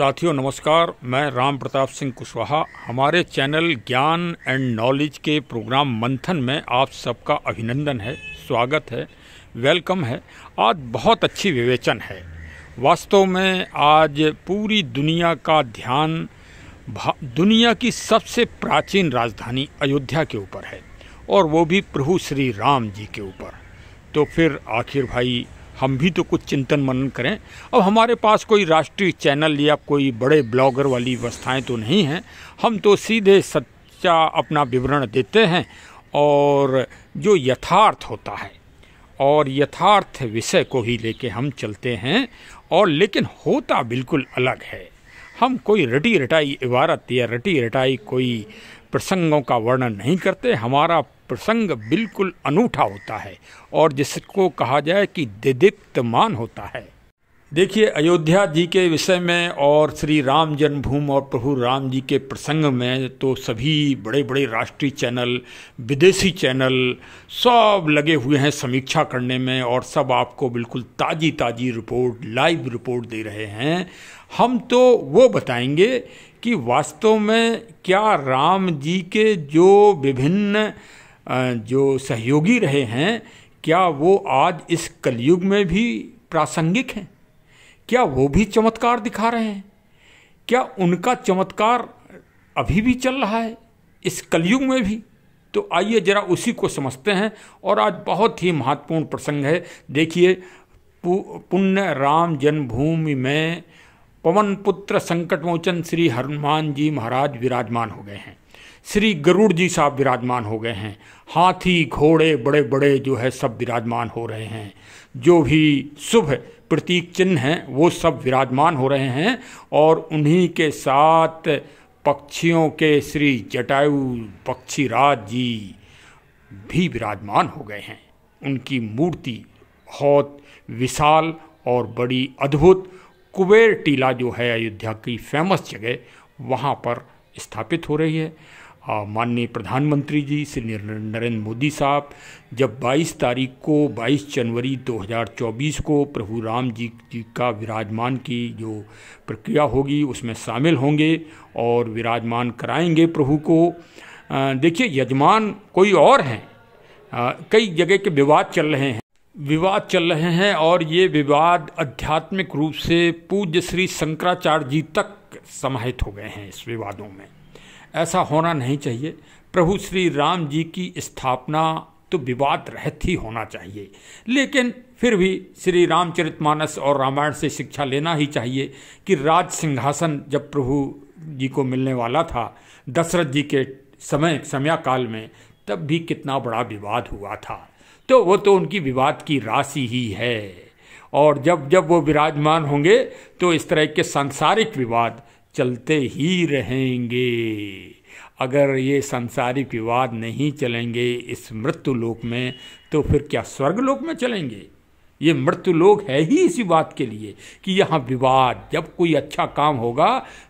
साथियों नमस्कार मैं राम प्रताप सिंह कुशवाहा हमारे चैनल ज्ञान एंड नॉलेज के प्रोग्राम मंथन में आप सबका अभिनंदन है स्वागत है वेलकम है आज बहुत अच्छी विवेचन है वास्तव में आज पूरी दुनिया का ध्यान दुनिया की सबसे प्राचीन राजधानी अयोध्या के ऊपर है और वो भी प्रभु श्री राम जी के ऊपर तो फिर आखिर भाई हम भी तो कुछ चिंतन मनन करें अब हमारे पास कोई राष्ट्रीय चैनल या कोई बड़े ब्लॉगर वाली व्यवस्थाएँ तो नहीं हैं हम तो सीधे सच्चा अपना विवरण देते हैं और जो यथार्थ होता है और यथार्थ विषय को ही लेके हम चलते हैं और लेकिन होता बिल्कुल अलग है हम कोई रटी रटाई इबारत या रटी रटाई कोई प्रसंगों का वर्णन नहीं करते हमारा प्रसंग बिल्कुल अनूठा होता है और जिसको कहा जाए कि दिदीप्तमान होता है देखिए अयोध्या जी के विषय में और श्री राम जन्मभूमि और प्रभु राम जी के प्रसंग में तो सभी बड़े बड़े राष्ट्रीय चैनल विदेशी चैनल सब लगे हुए हैं समीक्षा करने में और सब आपको बिल्कुल ताज़ी ताज़ी रिपोर्ट लाइव रिपोर्ट दे रहे हैं हम तो वो बताएंगे कि वास्तव में क्या राम जी के जो विभिन्न जो सहयोगी रहे हैं क्या वो आज इस कलयुग में भी प्रासंगिक हैं क्या वो भी चमत्कार दिखा रहे हैं क्या उनका चमत्कार अभी भी चल रहा है इस कलयुग में भी तो आइए जरा उसी को समझते हैं और आज बहुत ही महत्वपूर्ण प्रसंग है देखिए पुण्य राम जन्मभूमि में पवन पुत्र संकटमोचन श्री हनुमान जी महाराज विराजमान हो गए हैं श्री गरुड़ जी साहब विराजमान हो गए हैं हाथी घोड़े बड़े बड़े जो है सब विराजमान हो रहे हैं जो भी शुभ प्रतीक चिन्ह हैं वो सब विराजमान हो रहे हैं और उन्हीं के साथ पक्षियों के श्री जटायु पक्षीराज जी भी विराजमान हो गए हैं उनकी मूर्ति बहुत विशाल और बड़ी अद्भुत कुबेर टीला जो है अयोध्या की फेमस जगह वहाँ पर स्थापित हो रही है माननीय प्रधानमंत्री जी श्री नरेंद्र मोदी साहब जब 22 तारीख को 22 जनवरी 2024 को प्रभु राम जी जी का विराजमान की जो प्रक्रिया होगी उसमें शामिल होंगे और विराजमान कराएंगे प्रभु को देखिए यजमान कोई और हैं कई जगह के विवाद चल रहे हैं विवाद चल रहे हैं और ये विवाद आध्यात्मिक रूप से पूज्य श्री शंकराचार्य जी तक समाहित हो गए हैं इस विवादों में ऐसा होना नहीं चाहिए प्रभु श्री राम जी की स्थापना तो विवाद रहित ही होना चाहिए लेकिन फिर भी श्री रामचरितमानस और रामायण से शिक्षा लेना ही चाहिए कि राज सिंहासन जब प्रभु जी को मिलने वाला था दशरथ जी के समय समयाकाल में तब भी कितना बड़ा विवाद हुआ था तो वो तो उनकी विवाद की राशि ही है और जब जब वो विराजमान होंगे तो इस तरह के सांसारिक विवाद चलते ही रहेंगे अगर ये संसारिक विवाद नहीं चलेंगे इस मृत्यु लोक में तो फिर क्या स्वर्ग लोक में चलेंगे ये मृत्यु लोक है ही इसी बात के लिए कि यहाँ विवाद जब कोई अच्छा काम होगा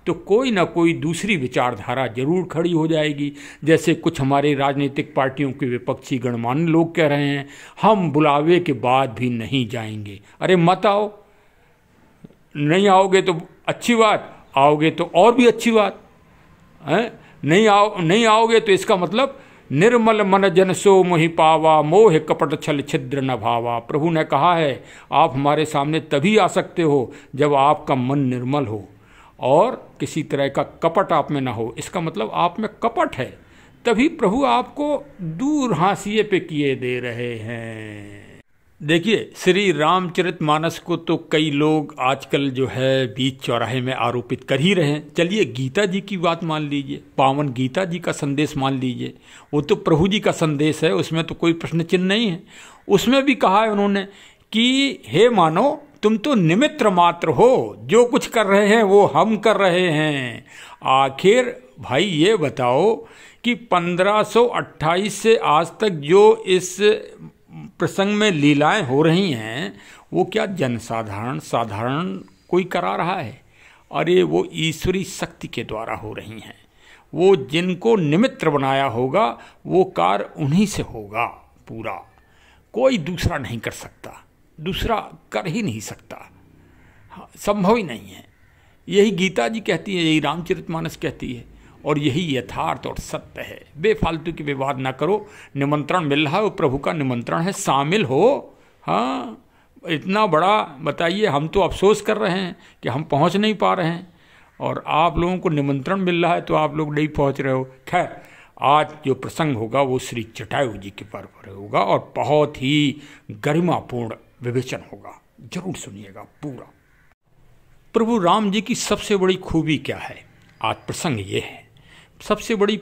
तो कोई ना कोई दूसरी विचारधारा जरूर खड़ी हो जाएगी जैसे कुछ हमारे राजनीतिक पार्टियों के विपक्षी गणमान्य लोग कह रहे हैं हम बुलावे के बाद भी नहीं जाएंगे अरे मत आओ नहीं आओगे तो अच्छी बात आओगे तो और भी अच्छी बात है नहीं आओ नहीं आओगे तो इसका मतलब निर्मल मन जन सो मोहि पावा मोह कपट छल छिद्र न भावा प्रभु ने कहा है आप हमारे सामने तभी आ सकते हो जब आपका मन निर्मल हो और किसी तरह का कपट आप में ना हो इसका मतलब आप में कपट है तभी प्रभु आपको दूर हाशिए पे किए दे रहे हैं देखिए श्री रामचरित मानस को तो कई लोग आजकल जो है बीच चौराहे में आरोपित कर ही रहे हैं चलिए गीता जी की बात मान लीजिए पावन गीता जी का संदेश मान लीजिए वो तो प्रभु जी का संदेश है उसमें तो कोई प्रश्न चिन्ह नहीं है उसमें भी कहा है उन्होंने कि हे मानो तुम तो निमित्र मात्र हो जो कुछ कर रहे हैं वो हम कर रहे हैं आखिर भाई ये बताओ कि 1528 से आज तक जो इस प्रसंग में लीलाएं हो रही हैं वो क्या जनसाधारण साधारण कोई करा रहा है अरे वो ईश्वरी शक्ति के द्वारा हो रही हैं वो जिनको निमित्र बनाया होगा वो कार्य उन्हीं से होगा पूरा कोई दूसरा नहीं कर सकता दूसरा कर ही नहीं सकता हाँ, संभव ही नहीं है यही गीता जी कहती है यही रामचरितमानस कहती है और यही यथार्थ और सत्य है बेफालतू की विवाद ना करो निमंत्रण मिल रहा है वो प्रभु का निमंत्रण है शामिल हो हाँ इतना बड़ा बताइए हम तो अफसोस कर रहे हैं कि हम पहुंच नहीं पा रहे हैं और आप लोगों को निमंत्रण मिल रहा है तो आप लोग नहीं पहुंच रहे हो खैर आज जो प्रसंग होगा वो श्री चटायु जी के पर्व पर होगा और बहुत ही गरिमापूर्ण विवेचन होगा जरूर सुनिएगा पूरा प्रभु राम जी की सबसे बड़ी खूबी क्या है आज प्रसंग ये है सबसे बड़ी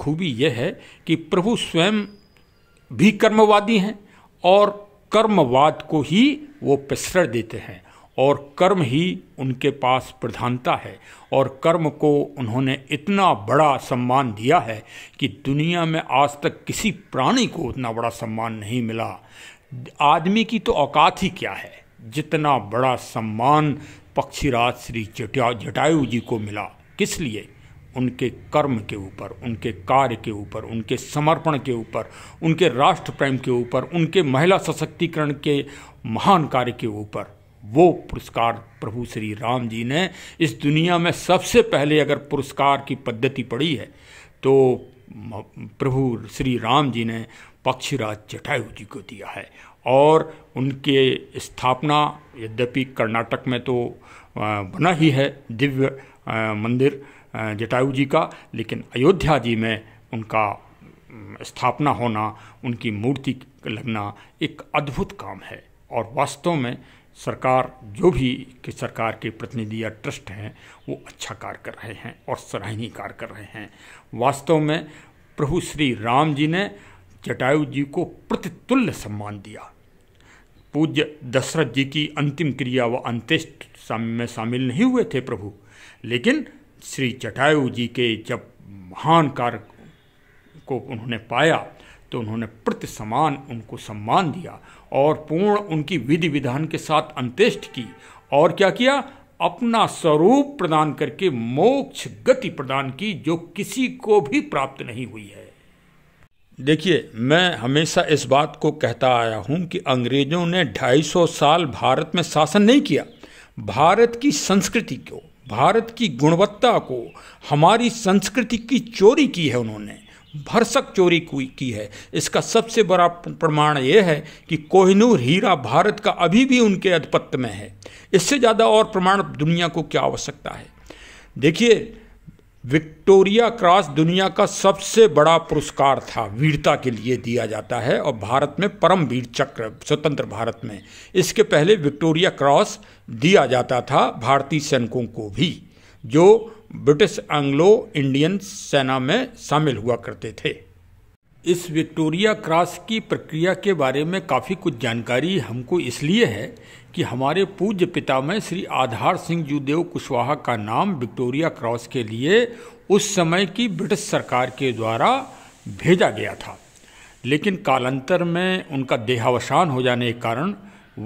खूबी यह है कि प्रभु स्वयं भी कर्मवादी हैं और कर्मवाद को ही वो प्रसरण देते हैं और कर्म ही उनके पास प्रधानता है और कर्म को उन्होंने इतना बड़ा सम्मान दिया है कि दुनिया में आज तक किसी प्राणी को उतना बड़ा सम्मान नहीं मिला आदमी की तो औकात ही क्या है जितना बड़ा सम्मान पक्षीराज श्री जटा जटायु जी को मिला किस लिए उनके कर्म के ऊपर उनके कार्य के ऊपर उनके समर्पण के ऊपर उनके राष्ट्र प्रेम के ऊपर उनके महिला सशक्तिकरण के महान कार्य के ऊपर वो पुरस्कार प्रभु श्री राम जी ने इस दुनिया में सबसे पहले अगर पुरस्कार की पद्धति पड़ी है तो प्रभु श्री राम जी ने पक्षीराज जटायु जी को दिया है और उनके स्थापना यद्यपि कर्नाटक में तो बना ही है दिव्य मंदिर जटायु जी का लेकिन अयोध्या जी में उनका स्थापना होना उनकी मूर्ति लगना एक अद्भुत काम है और वास्तव में सरकार जो भी कि सरकार के प्रतिनिधि या ट्रस्ट हैं वो अच्छा कार्य कर रहे हैं और सराहनीय कार्य कर रहे हैं वास्तव में प्रभु श्री राम जी ने जटायु जी को प्रतितुल्य सम्मान दिया पूज्य दशरथ जी की अंतिम क्रिया व अंत्येष्ट में शामिल नहीं हुए थे प्रभु लेकिन श्री जटायु जी के जब महान कार्य को उन्होंने पाया तो उन्होंने प्रति समान उनको सम्मान दिया और पूर्ण उनकी विधि विधान के साथ अंत्येष्ट की और क्या किया अपना स्वरूप प्रदान करके मोक्ष गति प्रदान की जो किसी को भी प्राप्त नहीं हुई है देखिए मैं हमेशा इस बात को कहता आया हूं कि अंग्रेजों ने 250 साल भारत में शासन नहीं किया भारत की संस्कृति को भारत की गुणवत्ता को हमारी संस्कृति की चोरी की है उन्होंने भरसक चोरी की है इसका सबसे बड़ा प्रमाण यह है कि कोहिनूर हीरा भारत का अभी भी उनके अधिपत्य में है इससे ज़्यादा और प्रमाण दुनिया को क्या आवश्यकता है देखिए विक्टोरिया क्रॉस दुनिया का सबसे बड़ा पुरस्कार था वीरता के लिए दिया जाता है और भारत में परम वीर चक्र स्वतंत्र भारत में इसके पहले विक्टोरिया क्रॉस दिया जाता था भारतीय सैनिकों को भी जो ब्रिटिश एंग्लो इंडियन सेना में शामिल हुआ करते थे इस विक्टोरिया क्रॉस की प्रक्रिया के बारे में काफ़ी कुछ जानकारी हमको इसलिए है कि हमारे पूज्य पितामह श्री आधार सिंह जूदेव कुशवाहा का नाम विक्टोरिया क्रॉस के लिए उस समय की ब्रिटिश सरकार के द्वारा भेजा गया था लेकिन कालांतर में उनका देहावसान हो जाने के कारण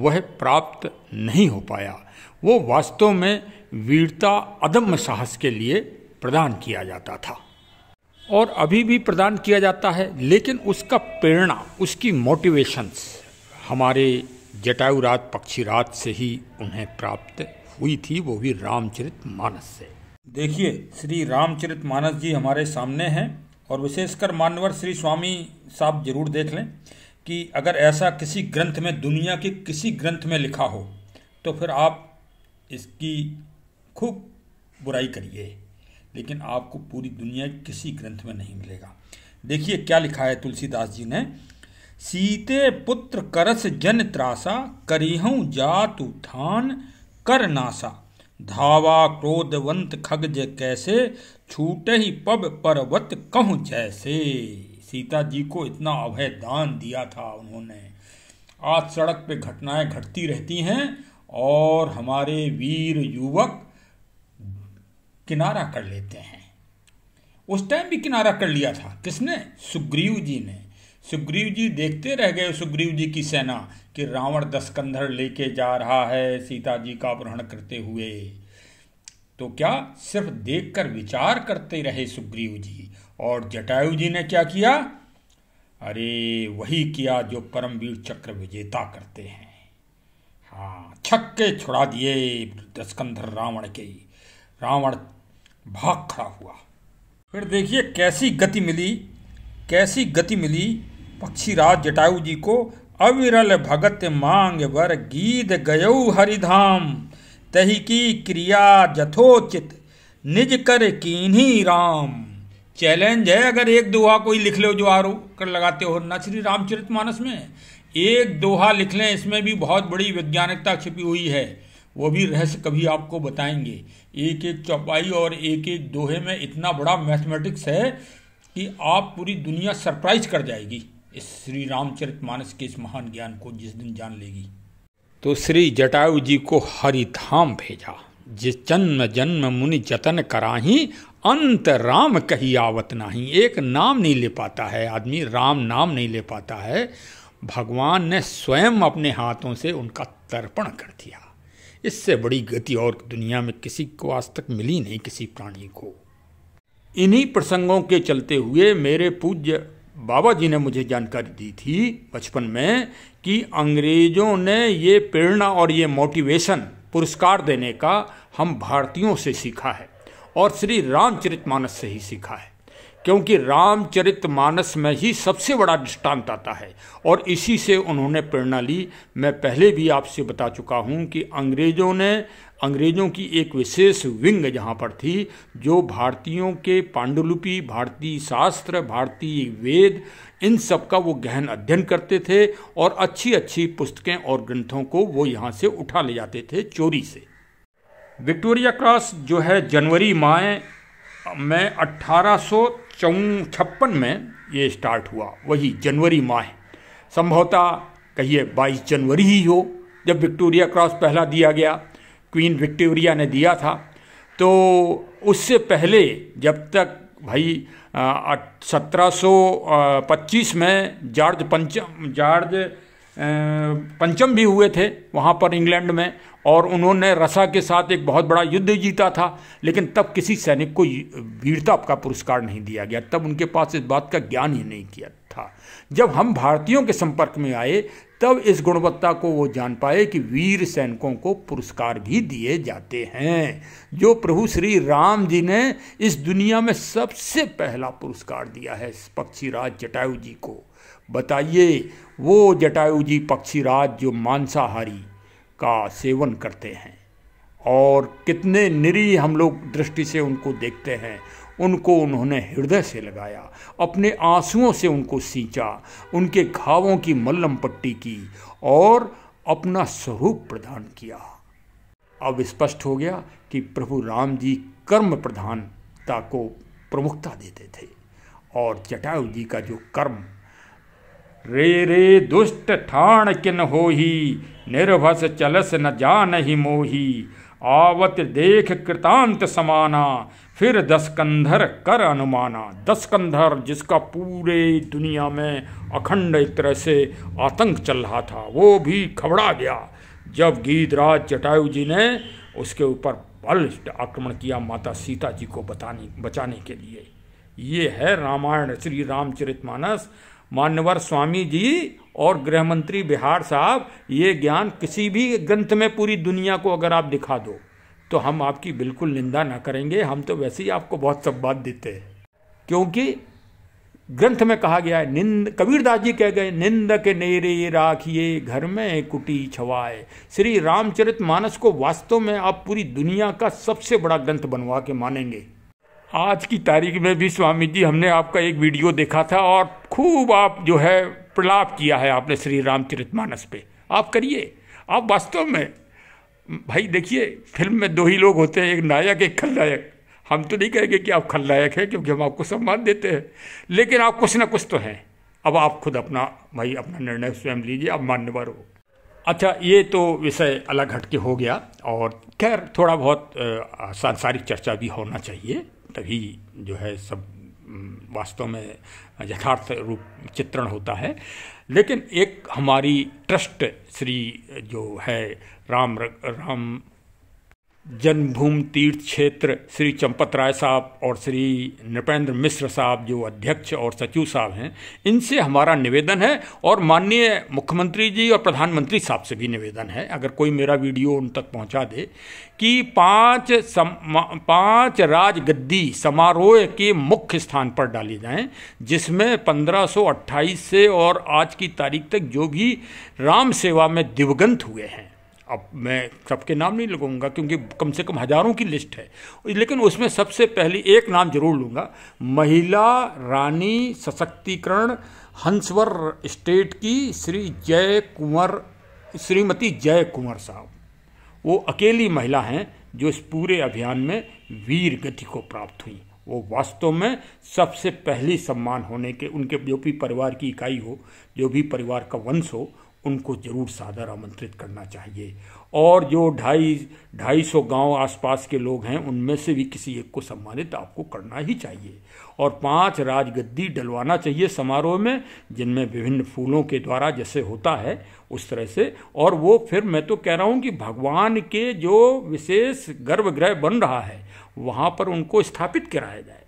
वह प्राप्त नहीं हो पाया वो वास्तव में वीरता अदम्य साहस के लिए प्रदान किया जाता था और अभी भी प्रदान किया जाता है लेकिन उसका प्रेरणा उसकी मोटिवेशंस हमारे जटायु पक्षीराज से ही उन्हें प्राप्त हुई थी वो भी रामचरित मानस से देखिए श्री रामचरित मानस जी हमारे सामने हैं और विशेषकर मानवर श्री स्वामी साहब जरूर देख लें कि अगर ऐसा किसी ग्रंथ में दुनिया के किसी ग्रंथ में लिखा हो तो फिर आप इसकी खूब बुराई करिए लेकिन आपको पूरी दुनिया किसी ग्रंथ में नहीं मिलेगा देखिए क्या लिखा है तुलसीदास जी ने सीते पुत्र करस जन त्रासा करिहूँ जात उठान कर नासा धावा क्रोधवंत खग जय कैसे छूटे ही पब पर्वत कहू जैसे सीता जी को इतना अभय दान दिया था उन्होंने आज सड़क पे घटनाएं घटती रहती हैं और हमारे वीर युवक किनारा कर लेते हैं उस टाइम भी किनारा कर लिया था किसने सुग्रीव जी ने सुग्रीव जी देखते रह गए सुग्रीव जी की सेना कि रावण दस कंधर लेके जा रहा है सीता जी का अपहरण करते हुए तो क्या सिर्फ देखकर विचार करते रहे सुग्रीव जी और जटायु जी ने क्या किया अरे वही किया जो परमवीर चक्र विजेता करते हैं हाँ छक्के छुड़ा दिए दसकंधर रावण के रावण भाग खड़ा हुआ फिर देखिए कैसी गति मिली कैसी गति मिली पक्षीराज जटायु जी को अविरल भगत मांग वर गीत गय हरिधाम तही की क्रिया जथोचित निज कर कीन्ही राम चैलेंज है अगर एक दोहा कोई लिख लो जो आरोप कर लगाते हो न श्री रामचरित मानस में एक दोहा लिख लें इसमें भी बहुत बड़ी वैज्ञानिकता छिपी हुई है वो भी रहस्य कभी आपको बताएंगे एक एक चौपाई और एक एक दोहे में इतना बड़ा मैथमेटिक्स है कि आप पूरी दुनिया सरप्राइज कर जाएगी इस श्री रामचरित मानस के इस महान ज्ञान को जिस दिन जान लेगी तो श्री जटायु जी को हरिधाम भेजा जिस जन्म जन्म मुनि जतन कराही अंत राम कही आवत नहीं एक नाम नहीं ले पाता है आदमी राम नाम नहीं ले पाता है भगवान ने स्वयं अपने हाथों से उनका तर्पण कर दिया इससे बड़ी गति और दुनिया में किसी को आज तक मिली नहीं किसी प्राणी को इन्हीं प्रसंगों के चलते हुए मेरे पूज्य बाबा जी ने मुझे जानकारी दी थी बचपन में कि अंग्रेजों ने ये प्रेरणा और ये मोटिवेशन पुरस्कार देने का हम भारतीयों से सीखा है और श्री रामचरितमानस से ही सीखा है क्योंकि रामचरित मानस में ही सबसे बड़ा दृष्टांत आता है और इसी से उन्होंने प्रेरणा ली मैं पहले भी आपसे बता चुका हूँ कि अंग्रेज़ों ने अंग्रेज़ों की एक विशेष विंग जहां पर थी जो भारतीयों के पांडुलिपि भारतीय शास्त्र भारतीय वेद इन सब का वो गहन अध्ययन करते थे और अच्छी अच्छी पुस्तकें और ग्रंथों को वो यहाँ से उठा ले जाते थे चोरी से विक्टोरिया क्रॉस जो है जनवरी माह में चौ छप्पन में ये स्टार्ट हुआ वही जनवरी माह संभवतः कहिए 22 जनवरी ही हो जब विक्टोरिया क्रॉस पहला दिया गया क्वीन विक्टोरिया ने दिया था तो उससे पहले जब तक भाई सत्रह पच्चीस में जॉर्ज पंचम जॉर्ज पंचम भी हुए थे वहाँ पर इंग्लैंड में और उन्होंने रसा के साथ एक बहुत बड़ा युद्ध जीता था लेकिन तब किसी सैनिक को वीरता का पुरस्कार नहीं दिया गया तब उनके पास इस बात का ज्ञान ही नहीं किया था जब हम भारतीयों के संपर्क में आए तब इस गुणवत्ता को वो जान पाए कि वीर सैनिकों को पुरस्कार भी दिए जाते हैं जो प्रभु श्री राम जी ने इस दुनिया में सबसे पहला पुरस्कार दिया है पक्षीराज जटायु जी को बताइए वो जटायु जी पक्षीराज जो मांसाहारी का सेवन करते हैं और कितने निरी हम लोग दृष्टि से उनको देखते हैं उनको उन्होंने हृदय से लगाया अपने आंसुओं से उनको सींचा उनके घावों की मल्लम पट्टी की और अपना स्वरूप प्रदान किया अब स्पष्ट हो गया कि प्रभु राम जी कर्म प्रधानता को प्रमुखता देते थे और जटायु जी का जो कर्म रे रे दुष्ट ठाण किन हो ही निर्भस चलस न जा ही मोही आवत देख कृतांत समाना फिर दसकंधर कर अनुमाना दसकंधर जिसका पूरे दुनिया में अखंड एक तरह से आतंक चल रहा था वो भी खबड़ा गया जब गीतराज जटायु जी ने उसके ऊपर बल आक्रमण किया माता सीता जी को बताने बचाने के लिए ये है रामायण श्री रामचरितमानस मान्यवर स्वामी जी और गृह मंत्री बिहार साहब ये ज्ञान किसी भी ग्रंथ में पूरी दुनिया को अगर आप दिखा दो तो हम आपकी बिल्कुल निंदा ना करेंगे हम तो वैसे ही आपको बहुत सब बात देते हैं क्योंकि ग्रंथ में कहा गया है निंद कबीरदास जी कह गए निंद के नेरे राखिए घर में कुटी छवाए श्री रामचरित मानस को वास्तव में आप पूरी दुनिया का सबसे बड़ा ग्रंथ बनवा के मानेंगे आज की तारीख में भी स्वामी जी हमने आपका एक वीडियो देखा था और खूब आप जो है प्रलाप किया है आपने श्री मानस पे आप करिए आप वास्तव में भाई देखिए फिल्म में दो ही लोग होते हैं एक नायक एक खलनायक हम तो नहीं कहेंगे कि आप खलनायक हैं क्योंकि हम आपको सम्मान देते हैं लेकिन आप कुछ ना कुछ तो हैं अब आप खुद अपना भाई अपना निर्णय स्वयं लीजिए आप मान्यवर हो अच्छा ये तो विषय अलग हटके हो गया और खैर थोड़ा बहुत सांसारिक चर्चा भी होना चाहिए तभी जो है सब वास्तव में यथार्थ रूप चित्रण होता है लेकिन एक हमारी ट्रस्ट श्री जो है राम राम जन्मभूमि तीर्थ क्षेत्र श्री चंपत राय साहब और श्री नृपेंद्र मिश्र साहब जो अध्यक्ष और सचिव साहब हैं इनसे हमारा निवेदन है और माननीय मुख्यमंत्री जी और प्रधानमंत्री साहब से भी निवेदन है अगर कोई मेरा वीडियो उन तक पहुंचा दे कि पांच सम पाँच राजगद्दी समारोह के मुख्य स्थान पर डाले जाएं जिसमें 1528 से और आज की तारीख तक जो भी राम सेवा में दिवगंत हुए हैं अब मैं सबके नाम नहीं लगाऊंगा क्योंकि कम से कम हज़ारों की लिस्ट है लेकिन उसमें सबसे पहली एक नाम जरूर लूंगा महिला रानी सशक्तिकरण हंसवर स्टेट की श्री जय कुंवर श्रीमती जय कुंवर साहब वो अकेली महिला हैं जो इस पूरे अभियान में वीर गति को प्राप्त हुई वो वास्तव में सबसे पहली सम्मान होने के उनके जो भी परिवार की इकाई हो जो भी परिवार का वंश हो उनको जरूर सादर आमंत्रित करना चाहिए और जो ढाई ढाई सौ गाँव आसपास के लोग हैं उनमें से भी किसी एक को सम्मानित आपको करना ही चाहिए और पांच राजगद्दी डलवाना चाहिए समारोह में जिनमें विभिन्न फूलों के द्वारा जैसे होता है उस तरह से और वो फिर मैं तो कह रहा हूँ कि भगवान के जो विशेष गर्भगृह बन रहा है वहाँ पर उनको स्थापित कराया जाए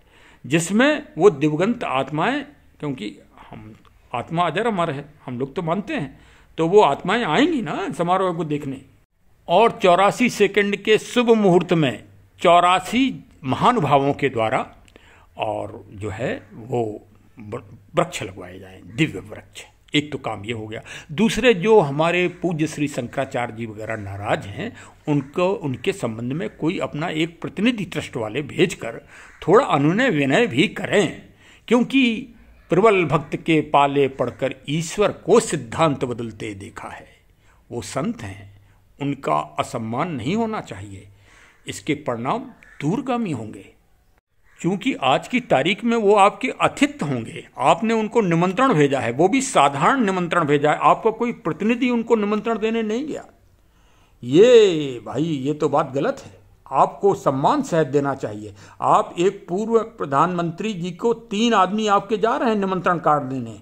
जिसमें वो दिवगंत आत्माएं क्योंकि हम आत्मा अजर अमर है हम लोग तो मानते हैं तो वो आत्माएं आएंगी ना समारोह को देखने और चौरासी सेकंड के शुभ मुहूर्त में चौरासी महानुभावों के द्वारा और जो है वो वृक्ष लगवाए जाए दिव्य वृक्ष एक तो काम ये हो गया दूसरे जो हमारे पूज्य श्री शंकराचार्य जी वगैरह नाराज हैं उनको उनके संबंध में कोई अपना एक प्रतिनिधि ट्रस्ट वाले भेजकर थोड़ा अनुनय विनय भी करें क्योंकि प्रबल भक्त के पाले पढ़कर ईश्वर को सिद्धांत बदलते देखा है वो संत हैं उनका असम्मान नहीं होना चाहिए इसके परिणाम दूरगामी होंगे क्योंकि आज की तारीख में वो आपके अतिथि होंगे आपने उनको निमंत्रण भेजा है वो भी साधारण निमंत्रण भेजा है आपका कोई प्रतिनिधि उनको निमंत्रण देने नहीं गया ये भाई ये तो बात गलत है आपको सम्मान सहित देना चाहिए आप एक पूर्व प्रधानमंत्री जी को तीन आदमी आपके जा रहे हैं निमंत्रण कार्ड देने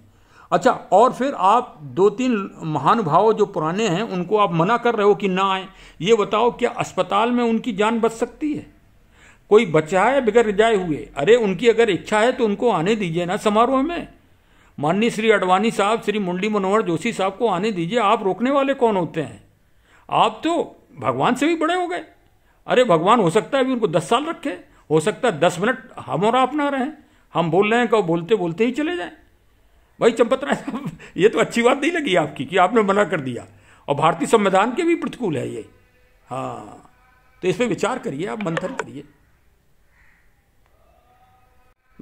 अच्छा और फिर आप दो तीन महानुभाव जो पुराने हैं उनको आप मना कर रहे हो कि ना आए ये बताओ क्या अस्पताल में उनकी जान बच सकती है कोई बचा है बगैर जाए हुए अरे उनकी अगर इच्छा है तो उनको आने दीजिए ना समारोह में माननीय श्री अडवाणी साहब श्री मुंडी मनोहर जोशी साहब को आने दीजिए आप रोकने वाले कौन होते हैं आप तो भगवान से भी बड़े हो गए अरे भगवान हो सकता है अभी उनको दस साल रखे हो सकता है दस मिनट हम और आप ना रहें हम बोल रहे हैं कहो बोलते बोलते ही चले जाएं भाई चंपत राय साहब ये तो अच्छी बात नहीं लगी आपकी कि आपने मना कर दिया और भारतीय संविधान के भी प्रतिकूल है ये हाँ तो इस पर विचार करिए आप मंथन करिए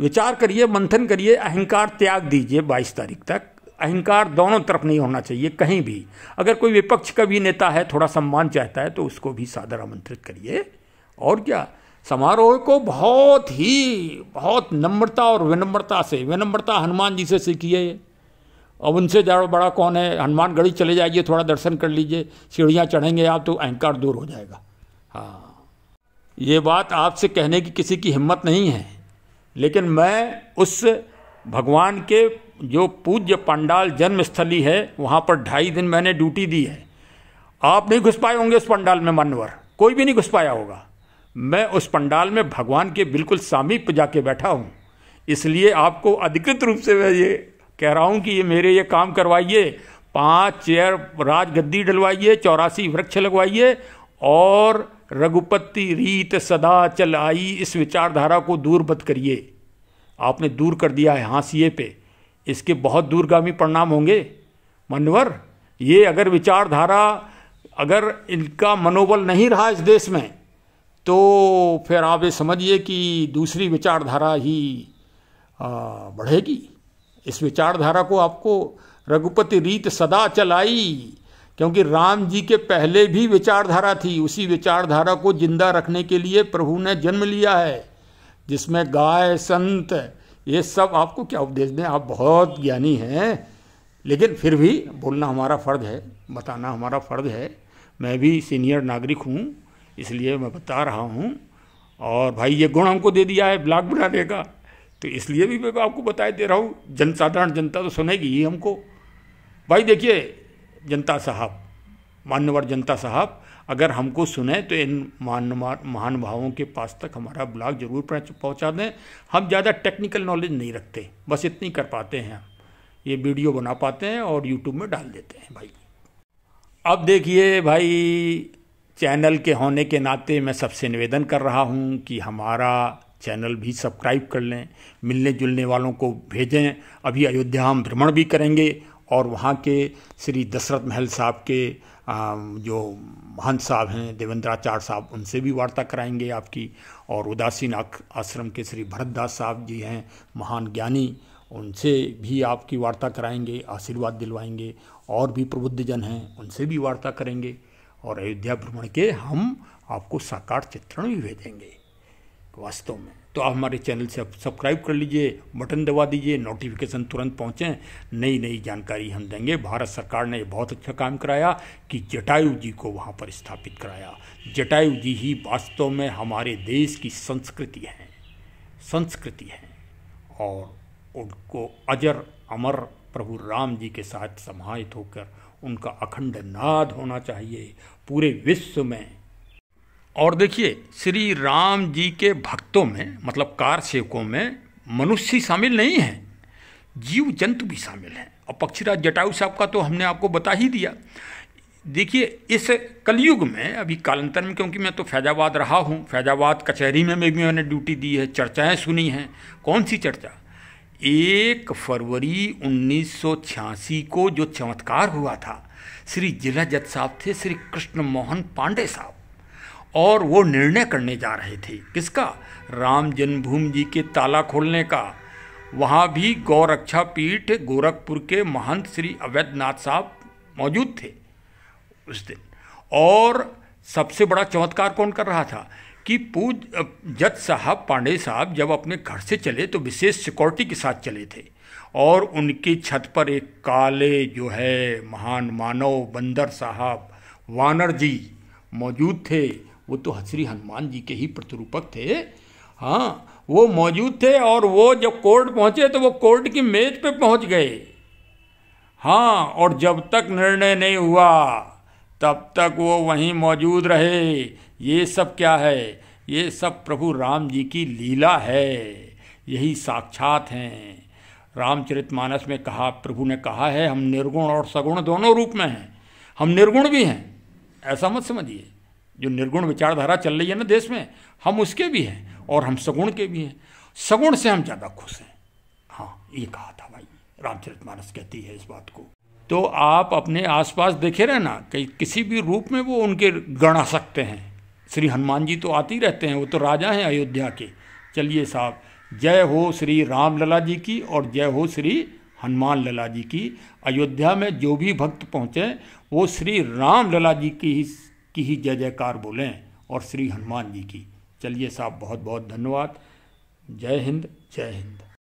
विचार करिए मंथन करिए अहंकार त्याग दीजिए 22 तारीख तक अहंकार दोनों तरफ नहीं होना चाहिए कहीं भी अगर कोई विपक्ष का भी नेता है थोड़ा सम्मान चाहता है तो उसको भी सादर आमंत्रित करिए और क्या समारोह को बहुत ही बहुत नम्रता और विनम्रता से विनम्रता हनुमान जी से सीखिए अब उनसे ज़्यादा बड़ा कौन है हनुमानगढ़ी चले जाइए थोड़ा दर्शन कर लीजिए सीढ़ियाँ चढ़ेंगे आप तो अहंकार दूर हो जाएगा हाँ ये बात आपसे कहने की किसी की हिम्मत नहीं है लेकिन मैं उस भगवान के जो पूज्य पंडाल जन्मस्थली है वहाँ पर ढाई दिन मैंने ड्यूटी दी है आप नहीं घुस पाए होंगे उस पंडाल में मनवर कोई भी नहीं घुस पाया होगा मैं उस पंडाल में भगवान के बिल्कुल सामीप जाके बैठा हूँ इसलिए आपको अधिकृत रूप से मैं ये कह रहा हूँ कि ये मेरे ये काम करवाइए पांच चेयर राजगद्दी डलवाइए चौरासी वृक्ष लगवाइए और रघुपति रीत सदा चल आई इस विचारधारा को दूर बत करिए आपने दूर कर दिया है हांसिए पे इसके बहुत दूरगामी परिणाम होंगे मनवर ये अगर विचारधारा अगर इनका मनोबल नहीं रहा इस देश में तो फिर आप ये समझिए कि दूसरी विचारधारा ही आ, बढ़ेगी इस विचारधारा को आपको रघुपति रीत सदा चलाई क्योंकि राम जी के पहले भी विचारधारा थी उसी विचारधारा को जिंदा रखने के लिए प्रभु ने जन्म लिया है जिसमें गाय संत ये सब आपको क्या उपदेश दें आप बहुत ज्ञानी हैं लेकिन फिर भी बोलना हमारा फ़र्ज है बताना हमारा फ़र्ज है मैं भी सीनियर नागरिक हूँ इसलिए मैं बता रहा हूँ और भाई ये गुण हमको दे दिया है ब्लॉग बनाने का तो इसलिए भी मैं आपको बताए दे रहा हूँ जनसाधारण जनता तो सुनेगी ही हमको भाई देखिए जनता साहब मान्यवर जनता साहब अगर हमको सुने तो इन महान महानुभावों के पास तक हमारा ब्लॉग जरूर पहुंचा दें हम ज़्यादा टेक्निकल नॉलेज नहीं रखते बस इतनी कर पाते हैं हम ये वीडियो बना पाते हैं और यूट्यूब में डाल देते हैं भाई अब देखिए भाई चैनल के होने के नाते मैं सबसे निवेदन कर रहा हूँ कि हमारा चैनल भी सब्सक्राइब कर लें मिलने जुलने वालों को भेजें अभी अयोध्या हम भ्रमण भी करेंगे और वहाँ के श्री दशरथ महल साहब के जो महंत साहब हैं देवेंद्राचार्य साहब उनसे भी वार्ता कराएंगे आपकी और उदासीन आश्रम के श्री भरतदास साहब जी हैं महान ज्ञानी उनसे भी आपकी वार्ता कराएंगे आशीर्वाद दिलवाएंगे और भी प्रबुद्धजन हैं उनसे भी वार्ता करेंगे और अयोध्या भ्रमण के हम आपको साकार चित्रण भी भेजेंगे वास्तव में तो आप हमारे चैनल से सब्सक्राइब कर लीजिए बटन दबा दीजिए नोटिफिकेशन तुरंत पहुँचें नई नई जानकारी हम देंगे भारत सरकार ने बहुत अच्छा काम कराया कि जटायु जी को वहाँ पर स्थापित कराया जटायु जी ही वास्तव में हमारे देश की संस्कृति हैं संस्कृति हैं और उनको अजर अमर प्रभु राम जी के साथ समाहित होकर उनका अखंड नाद होना चाहिए पूरे विश्व में और देखिए श्री राम जी के भक्तों में मतलब कार सेवकों में मनुष्य शामिल नहीं है जीव जंतु भी शामिल हैं और पक्षीराज जटायु साहब का तो हमने आपको बता ही दिया देखिए इस कलयुग में अभी कालांतर में क्योंकि मैं तो फैजाबाद रहा हूँ फैजाबाद कचहरी में भी मैंने ड्यूटी दी है चर्चाएँ सुनी हैं कौन सी चर्चा एक फरवरी उन्नीस को जो चमत्कार हुआ था श्री जिला जज साहब थे श्री कृष्ण मोहन पांडे साहब और वो निर्णय करने जा रहे थे किसका राम जन्मभूमि जी के ताला खोलने का वहाँ भी गौरक्षा पीठ गोरखपुर के महंत श्री अवैधनाथ साहब मौजूद थे उस दिन और सबसे बड़ा चमत्कार कौन कर रहा था कि पूज जज साहब पांडे साहब जब अपने घर से चले तो विशेष सिक्योरिटी के साथ चले थे और उनकी छत पर एक काले जो है महान मानव बंदर साहब वानर जी मौजूद थे वो तो श्री हनुमान जी के ही प्रतिरूपक थे हाँ वो मौजूद थे और वो जब कोर्ट पहुंचे तो वो कोर्ट की मेज पे पहुंच गए हाँ और जब तक निर्णय नहीं हुआ तब तक वो वहीं मौजूद रहे ये सब क्या है ये सब प्रभु राम जी की लीला है यही साक्षात हैं रामचरितमानस में कहा प्रभु ने कहा है हम निर्गुण और सगुण दोनों रूप में हैं हम निर्गुण भी हैं ऐसा मत समझिए जो निर्गुण विचारधारा चल रही है ना देश में हम उसके भी हैं और हम सगुण के भी हैं सगुण से हम ज़्यादा खुश हैं हाँ ये कहा था भाई रामचरित मानस कहती है इस बात को तो आप अपने आसपास देखे रहे ना कि किसी भी रूप में वो उनके गण आ सकते हैं श्री हनुमान जी तो आते ही रहते हैं वो तो राजा हैं अयोध्या के चलिए साहब जय हो श्री राम लला जी की और जय हो श्री हनुमान लला जी की अयोध्या में जो भी भक्त पहुँचे वो श्री राम लला जी की ही की ही जय जयकार बोलें और श्री हनुमान जी की चलिए साहब बहुत बहुत धन्यवाद जय हिंद जय हिंद